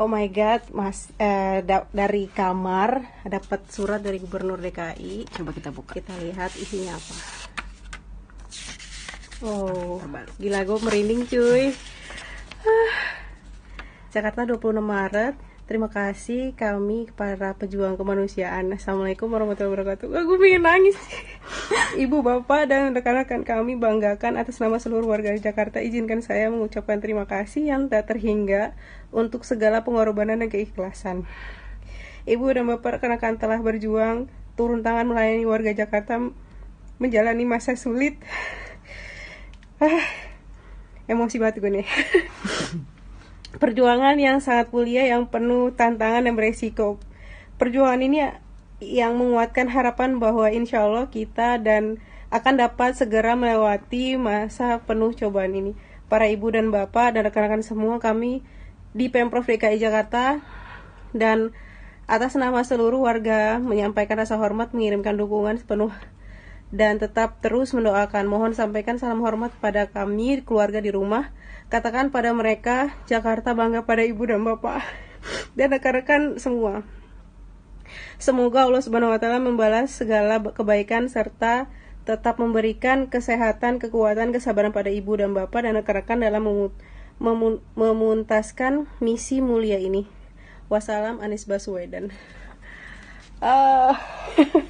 oh my god mas eh, da dari kamar dapat surat dari gubernur DKI coba kita buka kita lihat isinya apa oh gila gue merinding cuy ah. dua Jakarta 26 Maret Terima kasih kami para pejuang kemanusiaan. Assalamualaikum warahmatullahi wabarakatuh. Aku gue pengen nangis. Ibu, bapak, dan rekan-rekan kami banggakan atas nama seluruh warga Jakarta. Izinkan saya mengucapkan terima kasih yang tak terhingga untuk segala pengorbanan dan keikhlasan. Ibu dan bapak rekan-rekan telah berjuang turun tangan melayani warga Jakarta menjalani masa sulit. Ah, emosi banget gue nih. perjuangan yang sangat mulia yang penuh tantangan dan beresiko. Perjuangan ini yang menguatkan harapan bahwa insya Allah kita dan akan dapat segera melewati masa penuh cobaan ini. Para ibu dan bapak dan rekan-rekan semua kami di Pemprov DKI Jakarta dan atas nama seluruh warga menyampaikan rasa hormat mengirimkan dukungan sepenuh dan tetap terus mendoakan. Mohon sampaikan salam hormat pada kami, keluarga di rumah. Katakan pada mereka, Jakarta bangga pada ibu dan bapak, dan rekan-rekan semua. Semoga Allah Subhanahu wa Ta'ala membalas segala kebaikan serta tetap memberikan kesehatan, kekuatan, kesabaran pada ibu dan bapak dan rekan-rekan dalam memuntaskan misi mulia ini. Wassalam Anies Baswedan. Uh...